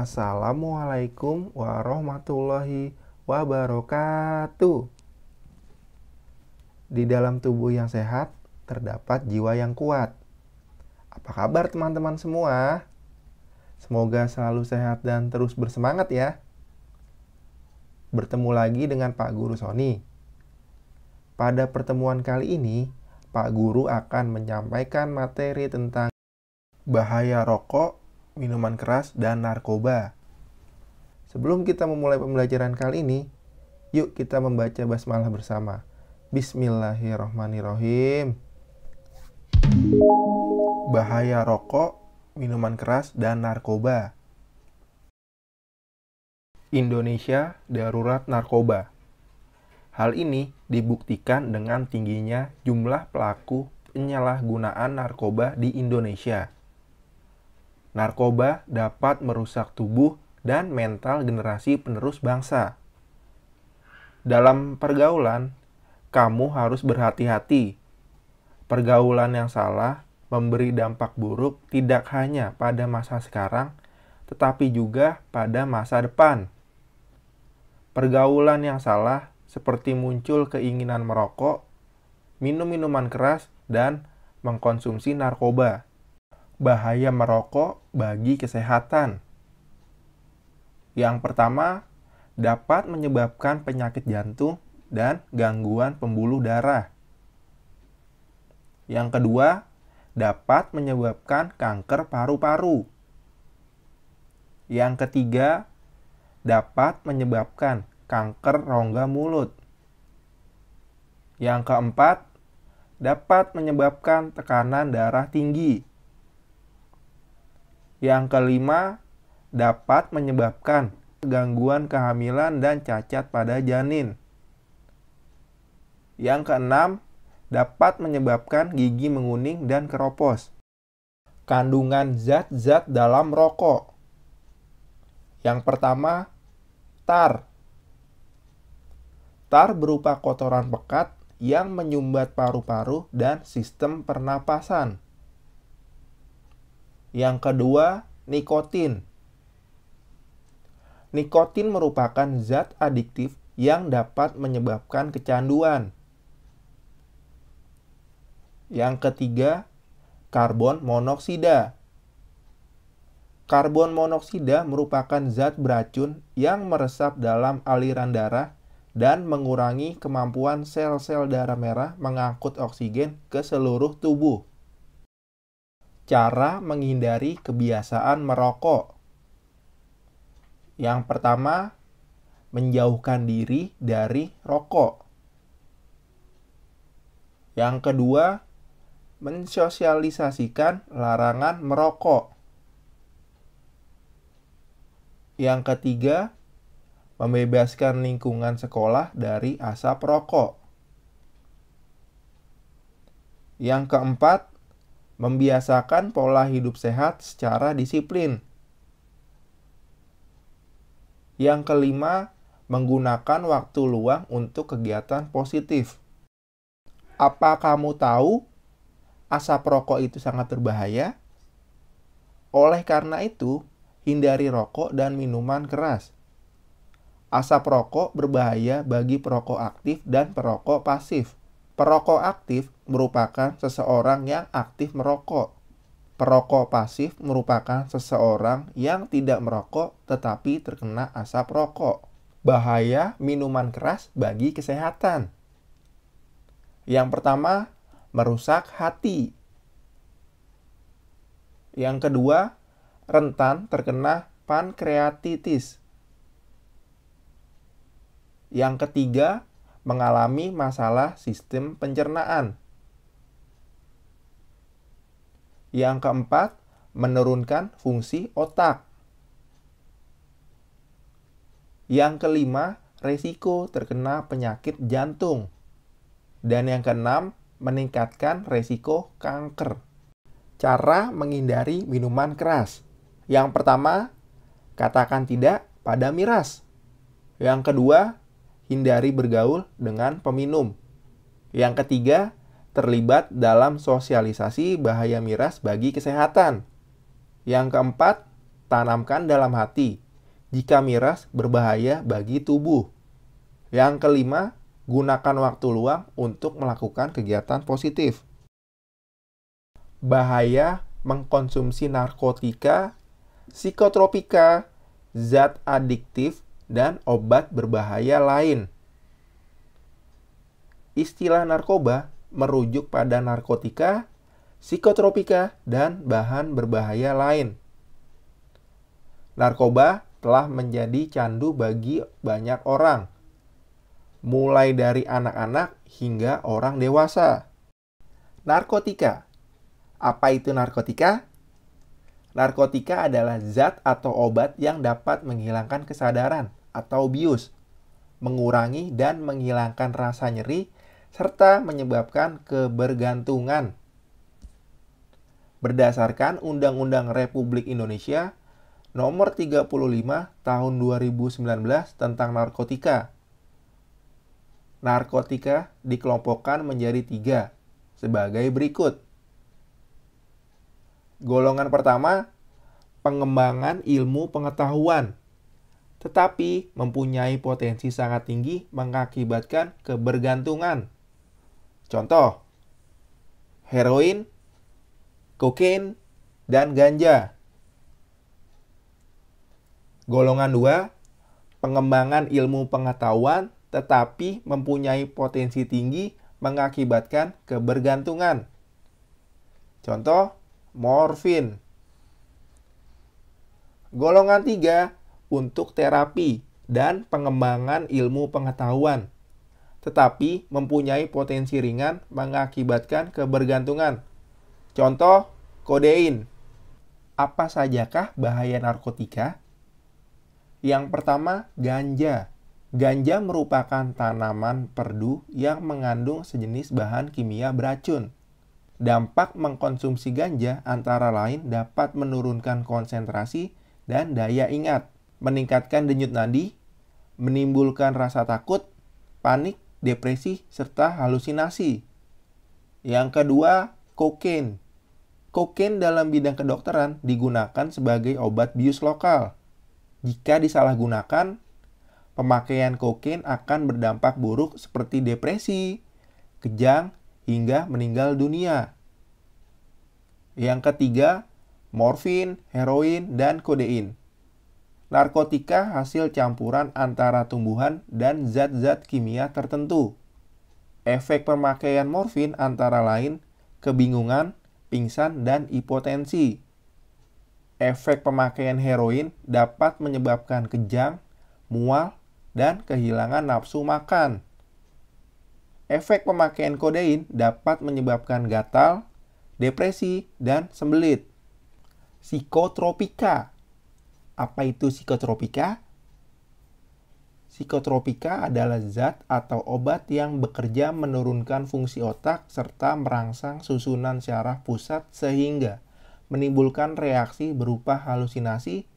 Assalamualaikum warahmatullahi wabarakatuh. Di dalam tubuh yang sehat terdapat jiwa yang kuat. Apa kabar teman-teman semua? Semoga selalu sehat dan terus bersemangat ya. Bertemu lagi dengan Pak Guru Sony. Pada pertemuan kali ini, Pak Guru akan menyampaikan materi tentang bahaya rokok minuman keras, dan narkoba. Sebelum kita memulai pembelajaran kali ini, yuk kita membaca basmalah bersama. Bismillahirrohmanirrohim. Bahaya rokok, minuman keras, dan narkoba. Indonesia darurat narkoba. Hal ini dibuktikan dengan tingginya jumlah pelaku penyalahgunaan narkoba di Indonesia narkoba dapat merusak tubuh dan mental generasi penerus bangsa. Dalam pergaulan, kamu harus berhati-hati. Pergaulan yang salah memberi dampak buruk tidak hanya pada masa sekarang, tetapi juga pada masa depan. Pergaulan yang salah seperti muncul keinginan merokok, minum minuman keras, dan mengkonsumsi narkoba bahaya merokok bagi kesehatan. Yang pertama, dapat menyebabkan penyakit jantung dan gangguan pembuluh darah. Yang kedua, dapat menyebabkan kanker paru-paru. Yang ketiga, dapat menyebabkan kanker rongga mulut. Yang keempat, dapat menyebabkan tekanan darah tinggi. Yang kelima, dapat menyebabkan gangguan kehamilan dan cacat pada janin. Yang keenam, dapat menyebabkan gigi menguning dan keropos. Kandungan zat-zat dalam rokok. Yang pertama, tar. Tar berupa kotoran pekat yang menyumbat paru-paru dan sistem pernapasan. Yang kedua, nikotin. Nikotin merupakan zat adiktif yang dapat menyebabkan kecanduan. Yang ketiga, karbon monoksida. Karbon monoksida merupakan zat beracun yang meresap dalam aliran darah dan mengurangi kemampuan sel-sel darah merah mengangkut oksigen ke seluruh tubuh cara menghindari kebiasaan merokok. Yang pertama, menjauhkan diri dari rokok. Yang kedua, mensosialisasikan larangan merokok. Yang ketiga, membebaskan lingkungan sekolah dari asap rokok. Yang keempat, membiasakan pola hidup sehat secara disiplin. Yang kelima, menggunakan waktu luang untuk kegiatan positif. Apa kamu tahu asap rokok itu sangat berbahaya? Oleh karena itu, hindari rokok dan minuman keras. Asap rokok berbahaya bagi perokok aktif dan perokok pasif. Perokok aktif merupakan seseorang yang aktif merokok. Perokok pasif merupakan seseorang yang tidak merokok tetapi terkena asap rokok. Bahaya minuman keras bagi kesehatan. Yang pertama, merusak hati. Yang kedua, rentan terkena pankreatitis. Yang ketiga, mengalami masalah sistem pencernaan. Yang keempat, menurunkan fungsi otak. Yang kelima, resiko terkena penyakit jantung. Dan yang keenam, meningkatkan resiko kanker. Cara menghindari minuman keras. Yang pertama, katakan tidak pada miras. Yang kedua, hindari bergaul dengan peminum. Yang ketiga, terlibat dalam sosialisasi bahaya miras bagi kesehatan. Yang keempat, tanamkan dalam hati jika miras berbahaya bagi tubuh. Yang kelima, gunakan waktu luang untuk melakukan kegiatan positif. Bahaya mengkonsumsi narkotika, psikotropika, zat adiktif, dan obat berbahaya lain. Istilah narkoba merujuk pada narkotika, psikotropika, dan bahan berbahaya lain. Narkoba telah menjadi candu bagi banyak orang, mulai dari anak-anak hingga orang dewasa. Narkotika. Apa itu narkotika? Narkotika adalah zat atau obat yang dapat menghilangkan kesadaran atau bius, mengurangi dan menghilangkan rasa nyeri serta menyebabkan kebergantungan. Berdasarkan Undang-Undang Republik Indonesia Nomor 35 Tahun 2019 tentang narkotika. Narkotika dikelompokkan menjadi tiga sebagai berikut. Golongan pertama, pengembangan ilmu pengetahuan, tetapi mempunyai potensi sangat tinggi mengakibatkan kebergantungan. Contoh, heroin, kokain, dan ganja. Golongan 2, pengembangan ilmu pengetahuan tetapi mempunyai potensi tinggi mengakibatkan kebergantungan. Contoh, morfin. Golongan 3, untuk terapi dan pengembangan ilmu pengetahuan tetapi mempunyai potensi ringan mengakibatkan kebergantungan. Contoh, kodein. Apa sajakah bahaya narkotika? Yang pertama, ganja. Ganja merupakan tanaman perdu yang mengandung sejenis bahan kimia beracun. Dampak mengkonsumsi ganja antara lain dapat menurunkan konsentrasi dan daya ingat, meningkatkan denyut nadi, menimbulkan rasa takut, panik, depresi, serta halusinasi. Yang kedua, kokain. Kokain dalam bidang kedokteran digunakan sebagai obat bius lokal. Jika disalahgunakan, pemakaian kokain akan berdampak buruk seperti depresi, kejang, hingga meninggal dunia. Yang ketiga, morfin, heroin, dan kodein narkotika hasil campuran antara tumbuhan dan zat-zat kimia tertentu. Efek pemakaian morfin antara lain kebingungan, pingsan, dan hipotensi. Efek pemakaian heroin dapat menyebabkan kejang, mual, dan kehilangan nafsu makan. Efek pemakaian kodein dapat menyebabkan gatal, depresi, dan sembelit. Psikotropika apa itu psikotropika? Psikotropika adalah zat atau obat yang bekerja menurunkan fungsi otak serta merangsang susunan syaraf pusat sehingga menimbulkan reaksi berupa halusinasi,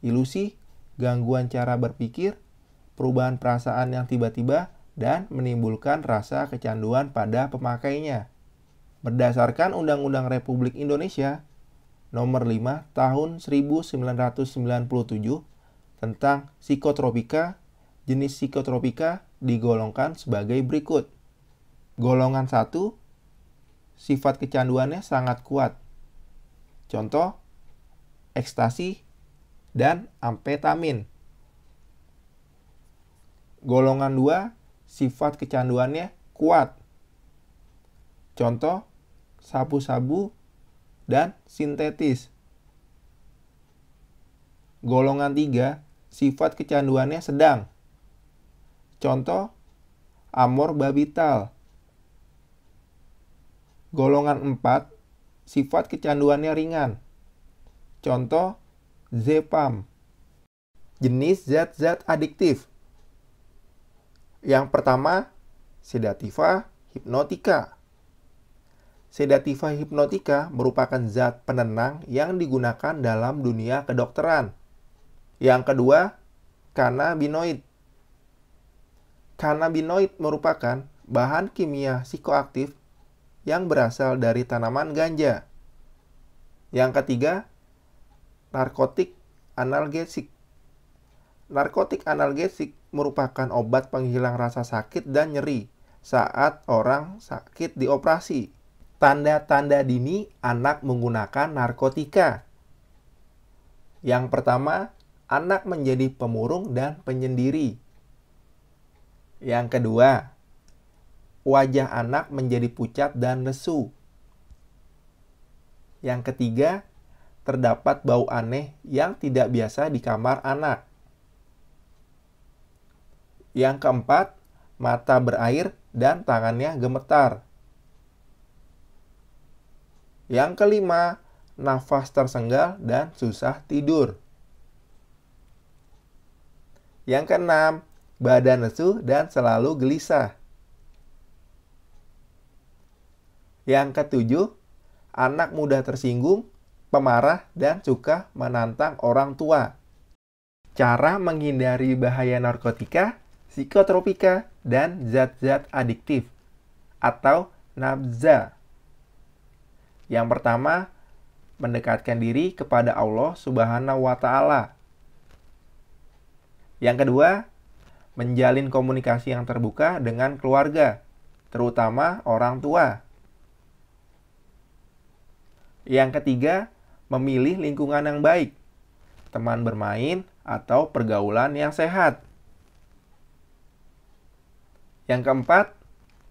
ilusi, gangguan cara berpikir, perubahan perasaan yang tiba-tiba, dan menimbulkan rasa kecanduan pada pemakainya. Berdasarkan Undang-Undang Republik Indonesia nomor 5 tahun 1997 tentang psikotropika, jenis psikotropika digolongkan sebagai berikut. Golongan 1, sifat kecanduannya sangat kuat. Contoh, ekstasi dan amfetamin. Golongan 2, sifat kecanduannya kuat. Contoh, sabu-sabu dan sintetis. Golongan 3, sifat kecanduannya sedang. Contoh, amor babital. Golongan 4, sifat kecanduannya ringan. Contoh, zepam. Jenis zat-zat adiktif. Yang pertama, sedativa, hipnotika. Sedativa hipnotika merupakan zat penenang yang digunakan dalam dunia kedokteran. Yang kedua, kanabinoid. Kanabinoid merupakan bahan kimia psikoaktif yang berasal dari tanaman ganja. Yang ketiga, narkotik analgesik. Narkotik analgesik merupakan obat penghilang rasa sakit dan nyeri saat orang sakit dioperasi tanda-tanda dini anak menggunakan narkotika. Yang pertama, anak menjadi pemurung dan penyendiri. Yang kedua, wajah anak menjadi pucat dan lesu. Yang ketiga, terdapat bau aneh yang tidak biasa di kamar anak. Yang keempat, mata berair dan tangannya gemetar. Yang kelima, nafas tersengal dan susah tidur. Yang keenam, badan lesu dan selalu gelisah. Yang ketujuh, anak mudah tersinggung, pemarah, dan suka menantang orang tua. Cara menghindari bahaya narkotika, psikotropika, dan zat-zat adiktif atau nabzah. Yang pertama, mendekatkan diri kepada Allah Subhanahu wa taala. Yang kedua, menjalin komunikasi yang terbuka dengan keluarga, terutama orang tua. Yang ketiga, memilih lingkungan yang baik, teman bermain atau pergaulan yang sehat. Yang keempat,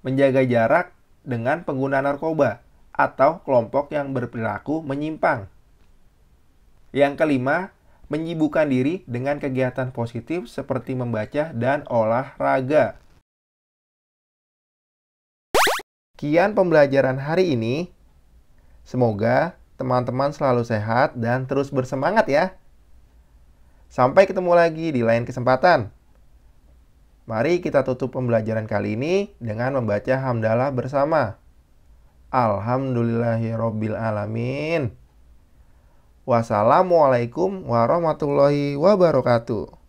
menjaga jarak dengan pengguna narkoba atau kelompok yang berperilaku menyimpang. Yang kelima, menyibukkan diri dengan kegiatan positif seperti membaca dan olahraga. Kian pembelajaran hari ini. Semoga teman-teman selalu sehat dan terus bersemangat ya. Sampai ketemu lagi di lain kesempatan. Mari kita tutup pembelajaran kali ini dengan membaca hamdalah bersama. Alhamdulillahirabbil alamin. Wassalamualaikum warahmatullahi wabarakatuh.